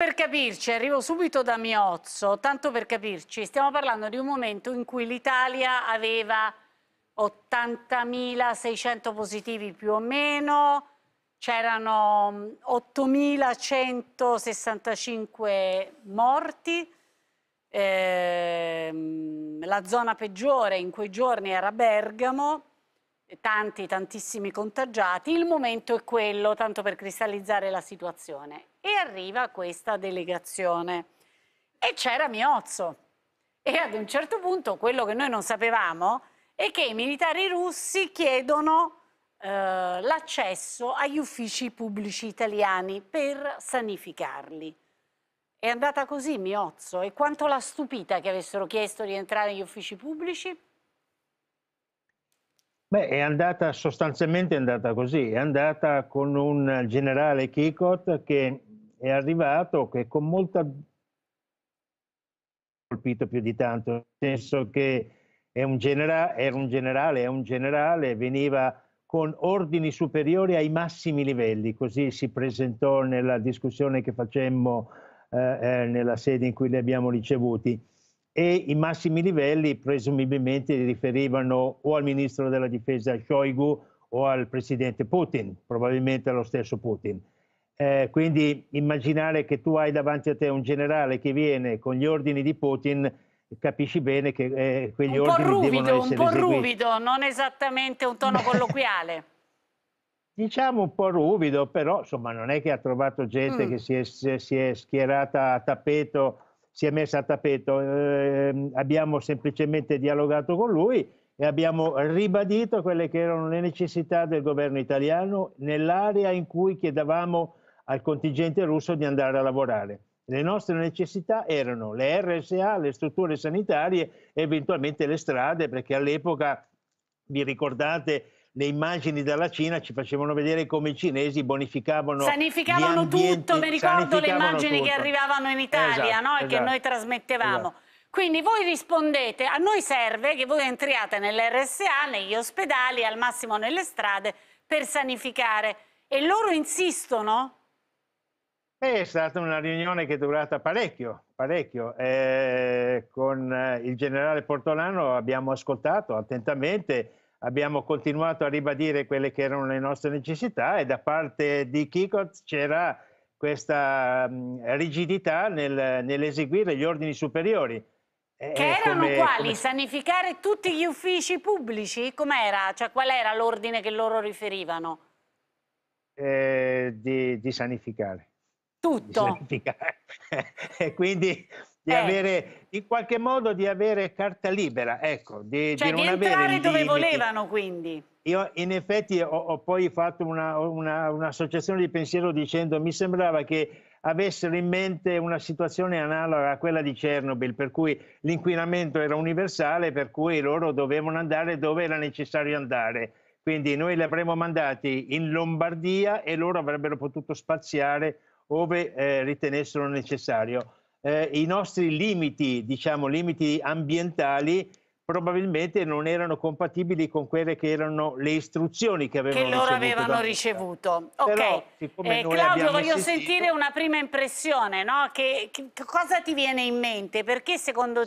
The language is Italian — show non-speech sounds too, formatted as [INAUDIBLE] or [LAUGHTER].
Per capirci, arrivo subito da Miozzo, tanto per capirci, stiamo parlando di un momento in cui l'Italia aveva 80.600 positivi più o meno, c'erano 8.165 mm, morti, eh, la zona peggiore in quei giorni era Bergamo, tanti, tantissimi contagiati, il momento è quello, tanto per cristallizzare la situazione. E arriva questa delegazione. E c'era Miozzo. E ad un certo punto quello che noi non sapevamo è che i militari russi chiedono eh, l'accesso agli uffici pubblici italiani per sanificarli. È andata così Miozzo e quanto l'ha stupita che avessero chiesto di entrare negli uffici pubblici? Beh, è andata sostanzialmente è andata così, è andata con un generale Kikot che è arrivato che con molta colpito più di tanto, nel senso che un genera... era un generale, è un generale, veniva con ordini superiori ai massimi livelli, così si presentò nella discussione che facemmo eh, eh nella sede in cui li abbiamo ricevuti e i massimi livelli presumibilmente riferivano o al ministro della difesa Shoigu o al presidente Putin, probabilmente allo stesso Putin. Eh, quindi immaginare che tu hai davanti a te un generale che viene con gli ordini di Putin, capisci bene che eh, quegli un ordini ruvido, devono essere Un po' eseguiti. ruvido, non esattamente un tono colloquiale. [LAUGHS] diciamo un po' ruvido, però insomma non è che ha trovato gente mm. che si è, si è schierata a tappeto si è messa a tappeto. Eh, abbiamo semplicemente dialogato con lui e abbiamo ribadito quelle che erano le necessità del governo italiano nell'area in cui chiedevamo al contingente russo di andare a lavorare. Le nostre necessità erano le RSA, le strutture sanitarie e eventualmente le strade, perché all'epoca, vi ricordate, le immagini dalla Cina ci facevano vedere come i cinesi bonificavano sanificavano ambienti, tutto, mi ricordo le immagini tutto. che arrivavano in Italia esatto, no? e che esatto, noi trasmettevamo. Esatto. Quindi voi rispondete, a noi serve che voi entriate nell'RSA, negli ospedali, al massimo nelle strade, per sanificare. E loro insistono? È stata una riunione che è durata parecchio, parecchio. Eh, con il generale Portolano abbiamo ascoltato attentamente abbiamo continuato a ribadire quelle che erano le nostre necessità e da parte di Kikot c'era questa rigidità nel, nell'eseguire gli ordini superiori. Che eh, erano come, quali? Come... Sanificare tutti gli uffici pubblici? Com'era? Cioè, qual era l'ordine che loro riferivano? Eh, di, di, sanificare. Tutto? Di sanificare. [LAUGHS] e quindi di eh. avere in qualche modo di avere carta libera, ecco, di, cioè, di non di entrare dove limiti. volevano quindi. Io in effetti ho, ho poi fatto un'associazione una, un di pensiero dicendo mi sembrava che avessero in mente una situazione analoga a quella di Chernobyl, per cui l'inquinamento era universale, per cui loro dovevano andare dove era necessario andare. Quindi noi li avremmo mandati in Lombardia e loro avrebbero potuto spaziare ove eh, ritenessero necessario eh, i nostri limiti, diciamo limiti ambientali, probabilmente non erano compatibili con quelle che erano le istruzioni che avevano che loro ricevuto avevano ricevuto. Ok, eh, Claudio voglio assistito... sentire una prima impressione, no? che, che, cosa ti viene in mente? Perché secondo te...